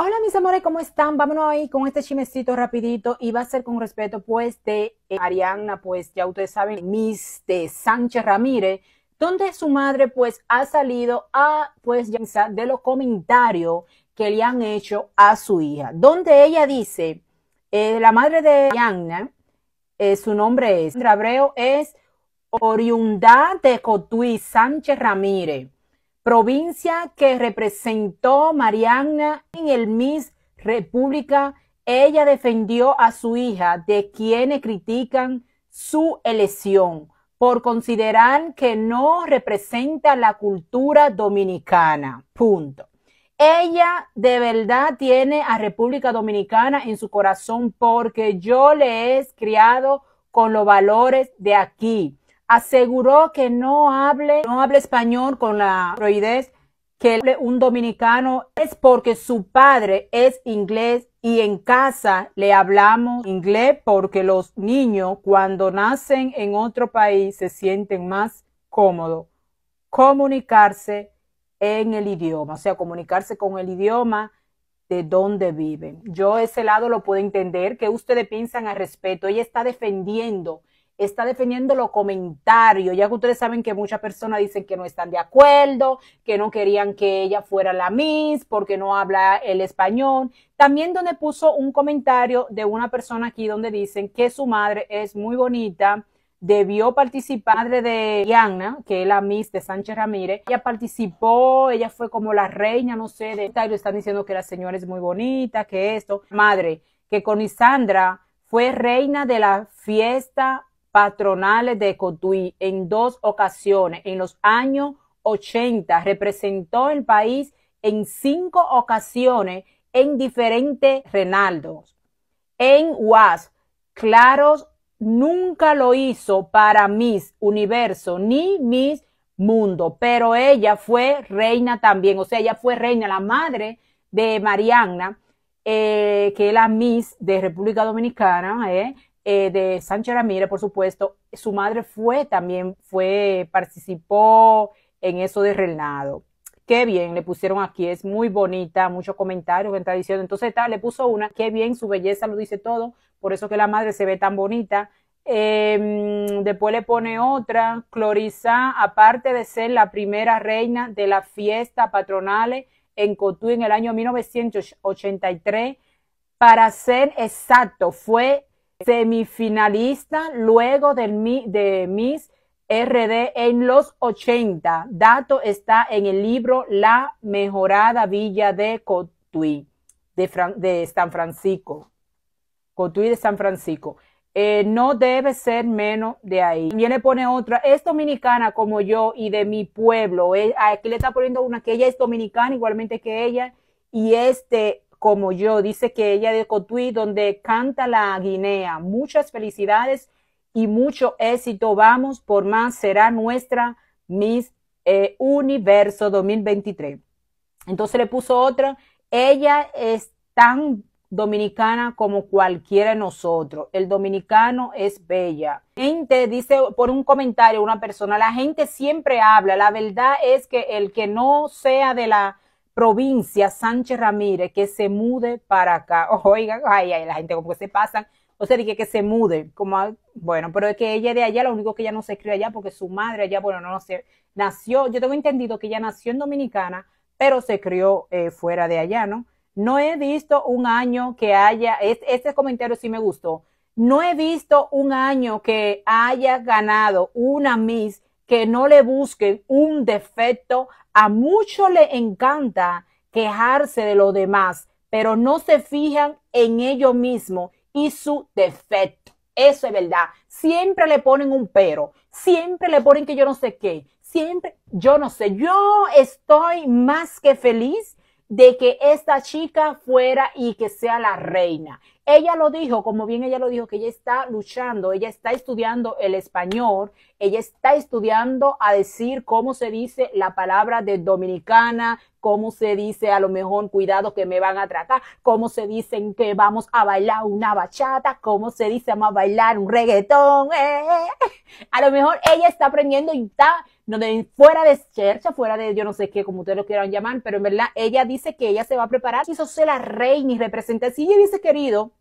Hola mis amores, ¿cómo están? Vámonos ahí con este chimecito rapidito y va a ser con respeto pues de Mariana, eh, pues ya ustedes saben, Miss de Sánchez Ramírez, donde su madre pues ha salido a pues ya de los comentarios que le han hecho a su hija, donde ella dice, eh, la madre de Arianna, eh, su nombre es, Sandra es oriunda de Cotuí Sánchez Ramírez provincia que representó Mariana en el Miss República, ella defendió a su hija de quienes critican su elección por considerar que no representa la cultura dominicana. Punto. Ella de verdad tiene a República Dominicana en su corazón porque yo le he criado con los valores de aquí aseguró que no hable, no hable español con la fluidez que un dominicano es porque su padre es inglés y en casa le hablamos inglés porque los niños cuando nacen en otro país se sienten más cómodos comunicarse en el idioma, o sea, comunicarse con el idioma de donde viven. Yo ese lado lo puedo entender, que ustedes piensan al respeto, Ella está defendiendo está defendiendo los comentarios, ya que ustedes saben que muchas personas dicen que no están de acuerdo, que no querían que ella fuera la Miss porque no habla el español. También donde puso un comentario de una persona aquí donde dicen que su madre es muy bonita, debió participar Madre de Diana, que es la Miss de Sánchez Ramírez. Ella participó, ella fue como la reina, no sé, de están diciendo que la señora es muy bonita, que esto. Madre, que con Isandra fue reina de la fiesta patronales de Cotuí en dos ocasiones. En los años 80 representó el país en cinco ocasiones en diferentes renaldos. En UAS, Claros nunca lo hizo para Miss Universo ni Miss Mundo, pero ella fue reina también, o sea, ella fue reina, la madre de Mariana, eh, que es la Miss de República Dominicana, eh, eh, de Sánchez Ramírez, por supuesto, su madre fue también, fue, participó en eso de reinado. Qué bien, le pusieron aquí, es muy bonita, muchos comentarios que está diciendo. Entonces, le puso una, qué bien, su belleza lo dice todo, por eso que la madre se ve tan bonita. Em, después le pone otra, Clorisa, aparte de ser la primera reina de la fiesta patronales en Cotú en el año 1983, para ser exacto, fue semifinalista luego del, de Miss RD en los 80. Dato está en el libro La mejorada villa de Cotuí, de, San Francisco. Cotuí de San Francisco. Eh, no debe ser menos de ahí. Viene pone otra, es dominicana como yo y de mi pueblo. Eh, aquí le está poniendo una que ella es dominicana igualmente que ella y este como yo, dice que ella de Cotuí, donde canta la Guinea. Muchas felicidades y mucho éxito. Vamos por más, será nuestra Miss eh, Universo 2023. Entonces le puso otra, ella es tan dominicana como cualquiera de nosotros. El dominicano es bella. Gente dice por un comentario una persona, la gente siempre habla, la verdad es que el que no sea de la provincia Sánchez Ramírez que se mude para acá. Oiga, ay, ay, la gente como que se pasan. O sea, dije que se mude, como, bueno, pero es que ella de allá, lo único que ella no se crió allá, porque su madre allá, bueno, no, lo sé, nació, yo tengo entendido que ella nació en Dominicana, pero se crió eh, fuera de allá, ¿no? No he visto un año que haya, este comentario sí me gustó, no he visto un año que haya ganado una Miss que no le busquen un defecto. A muchos le encanta quejarse de los demás, pero no se fijan en ellos mismos y su defecto. Eso es verdad. Siempre le ponen un pero, siempre le ponen que yo no sé qué, siempre, yo no sé, yo estoy más que feliz de que esta chica fuera y que sea la reina. Ella lo dijo, como bien ella lo dijo, que ella está luchando, ella está estudiando el español, ella está estudiando a decir cómo se dice la palabra de dominicana, cómo se dice a lo mejor cuidado que me van a tratar, cómo se dicen que vamos a bailar una bachata, cómo se dice vamos a bailar un reggaetón. Eh, eh, eh. A lo mejor ella está aprendiendo y está fuera de chercha, fuera de yo no sé qué, como ustedes lo quieran llamar, pero en verdad ella dice que ella se va a preparar, quiso se la reina y representa. Si ella dice, querido,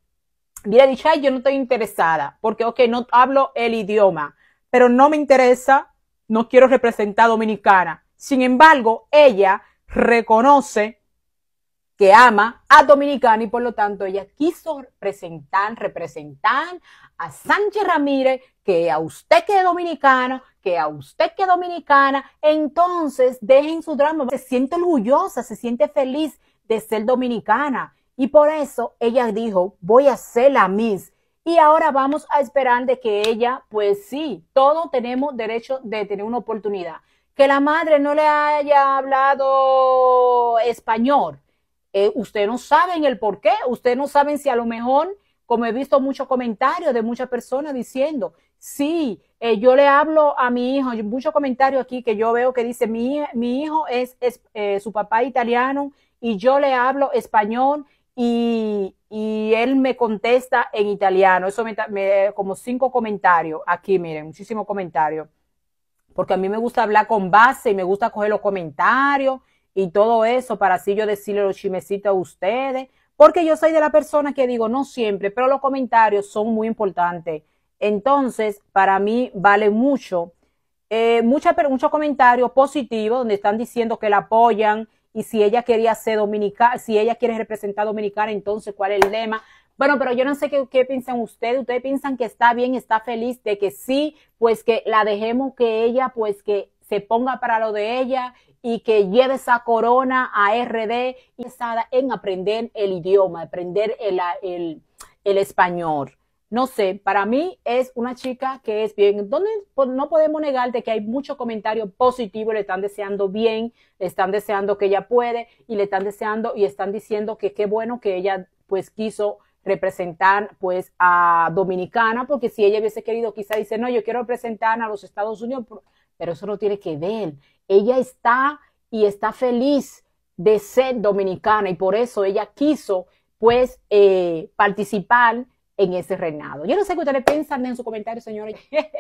dicho, yo no estoy interesada, porque, ok, no hablo el idioma, pero no me interesa, no quiero representar Dominicana. Sin embargo, ella reconoce que ama a Dominicana y por lo tanto ella quiso presentar, representar a Sánchez Ramírez, que a usted que es dominicano, que a usted que es dominicana, entonces dejen su drama, se siente orgullosa, se siente feliz de ser dominicana. Y por eso ella dijo, voy a ser la Miss. Y ahora vamos a esperar de que ella, pues sí, todos tenemos derecho de tener una oportunidad. Que la madre no le haya hablado español, eh, ustedes no saben el por qué, ustedes no saben si a lo mejor, como he visto muchos comentarios de muchas personas diciendo, sí, eh, yo le hablo a mi hijo, muchos comentarios aquí que yo veo que dice, mi, mi hijo es, eh, su papá italiano y yo le hablo español y, él me contesta en italiano. Eso me, me como cinco comentarios aquí, miren, muchísimos comentarios. Porque a mí me gusta hablar con base y me gusta coger los comentarios y todo eso para así yo decirle los chimecitos a ustedes, porque yo soy de la persona que digo, no siempre, pero los comentarios son muy importantes. Entonces, para mí vale mucho, eh, muchos comentarios positivos donde están diciendo que la apoyan y si ella quería ser dominicana, si ella quiere representar a dominicana, entonces, ¿cuál es el lema? Bueno, pero yo no sé qué, qué, piensan ustedes. Ustedes piensan que está bien, está feliz de que sí, pues que la dejemos que ella, pues que se ponga para lo de ella y que lleve esa corona a RD y en aprender el idioma, aprender el, español. No sé, para mí es una chica que es bien. no podemos negar de que hay mucho comentario positivo, le están deseando bien, le están deseando que ella puede y le están deseando y están diciendo que qué bueno que ella pues quiso representar pues a Dominicana, porque si ella hubiese querido quizá dice, no, yo quiero representar a los Estados Unidos, pero eso no tiene que ver. Ella está y está feliz de ser dominicana y por eso ella quiso pues eh, participar en ese reinado. Yo no sé qué ustedes piensan en su comentario, señores.